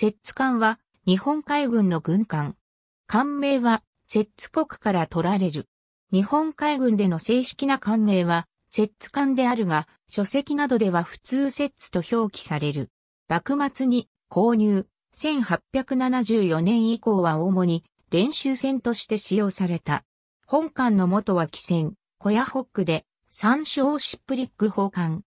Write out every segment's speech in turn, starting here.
摂津艦は日本海軍の軍艦。艦名は摂津国から取られる。日本海軍での正式な艦名は、摂津艦であるが、書籍などでは普通摂津と表記される。幕末に購入、1874年以降は主に練習船として使用された。本艦の元は汽船、小屋ホックで、三小シップリック砲艦。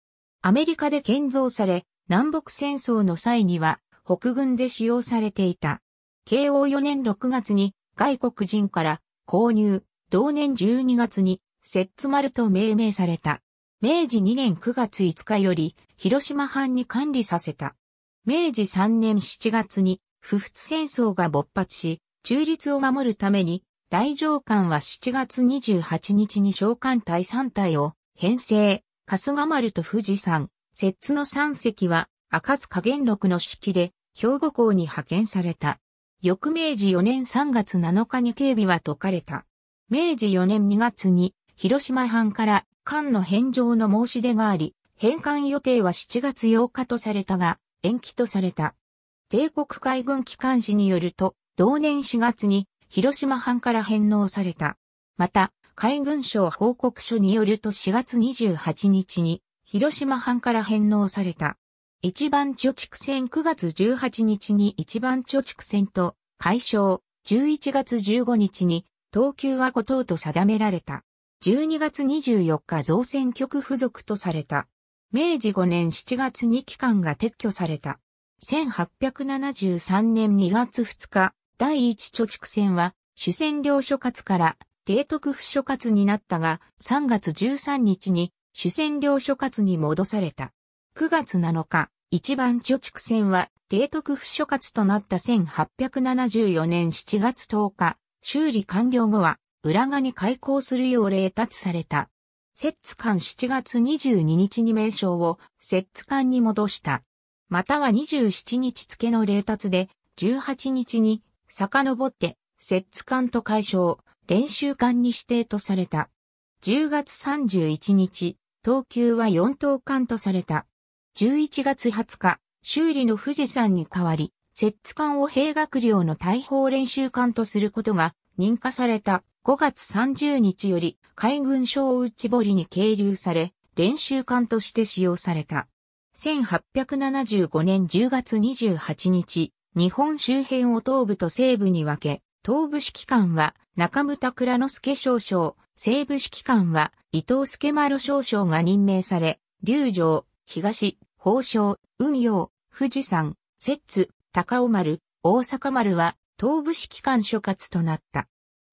アメリカで建造され、南北戦争の際には北軍で使用されていた。慶応4年6月に外国人から購入、同年12月に摂津丸と命名された。明治2年9月5日より広島藩に管理させた。明治3年7月に不仏戦争が勃発し、中立を守るために大上官は7月28日に召喚隊3隊を編成、春日丸と富士山、摂津の3隻は赤塚元禄の指揮で兵庫港に派遣された。翌明治4年3月7日に警備は解かれた。明治4年2月に広島藩から艦の返上の申し出があり、返還予定は7月8日とされたが、延期とされた。帝国海軍機関士によると、同年4月に広島藩から返納された。また、海軍省報告書によると4月28日に広島藩から返納された。一番貯蓄戦9月18日に一番貯蓄戦と解消、11月15日に等級は5等と定められた。12月24日造船局付属とされた。明治5年7月に期間が撤去された。1873年2月2日、第一貯蓄船は主船領所轄から提督府所轄になったが、3月13日に主船領所轄に戻された。9月7日、一番貯蓄船は、提督府所轄となった1874年7月10日、修理完了後は、裏側に開港するよう令達された。摂津艦7月22日に名称を、摂津艦に戻した。または27日付の令達で、18日に、遡って、摂津艦と解消、練習艦に指定とされた。10月31日、東急は4等艦とされた。11月20日、修理の富士山に代わり、摂津艦を兵学寮の大砲練習艦とすることが認可された5月30日より海軍省内堀に係留され、練習艦として使用された。1875年10月28日、日本周辺を東部と西部に分け、東部指揮官は中村倉之助少将、西部指揮官は伊藤助丸少将が任命され、龍城、東、宝生、運用、富士山、摂津、高尾丸、大阪丸は、東部式揮所轄となった。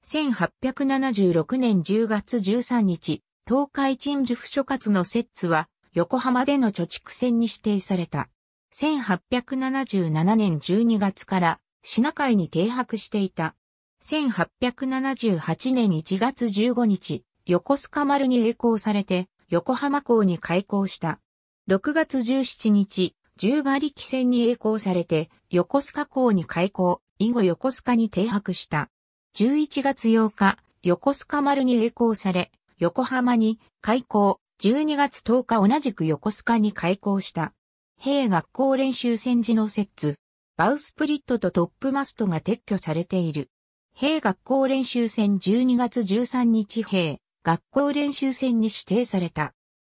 1876年10月13日、東海鎮守府所轄の摂津は、横浜での貯蓄船に指定された。1877年12月から品海に停泊していた。1878年1月15日、横須賀丸に栄光されて、横浜港に開港した。6月17日、十馬力船に栄光されて、横須賀港に開港、以後横須賀に停泊した。11月8日、横須賀丸に栄光され、横浜に開港、12月10日同じく横須賀に開港した。兵学校練習戦時の説、バウスプリットとトップマストが撤去されている。兵学校練習戦12月13日兵、学校練習戦に指定された。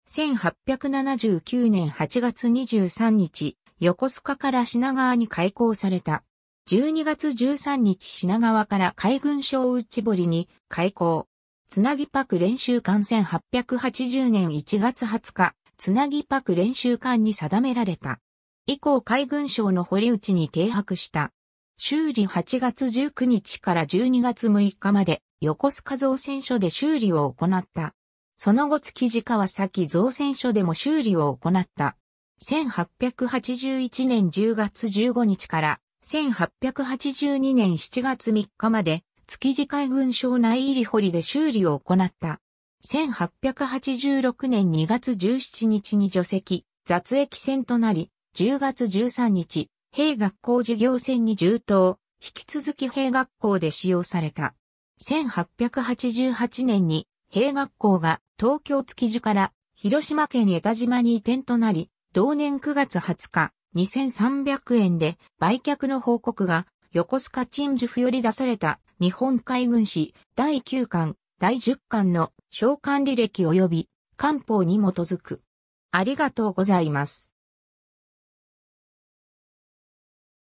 1879年8月23日、横須賀から品川に開港された。12月13日品川から海軍省内堀に開港。つなぎパク練習艦1880年1月20日、つなぎパク練習艦に定められた。以降海軍省の堀内に停泊した。修理8月19日から12月6日まで横須賀造船所で修理を行った。その後築地川崎造船所でも修理を行った。1881年10月15日から1882年7月3日まで築地海軍省内入堀で修理を行った。1886年2月17日に除籍、雑役船となり、10月13日、兵学校授業船に充当、引き続き兵学校で使用された。1888年に兵学校が東京築地から広島県江田島に移転となり、同年9月20日、2300円で売却の報告が横須賀陳述より出された日本海軍史第9巻、第10巻の召喚履歴及び官報に基づく。ありがとうございます。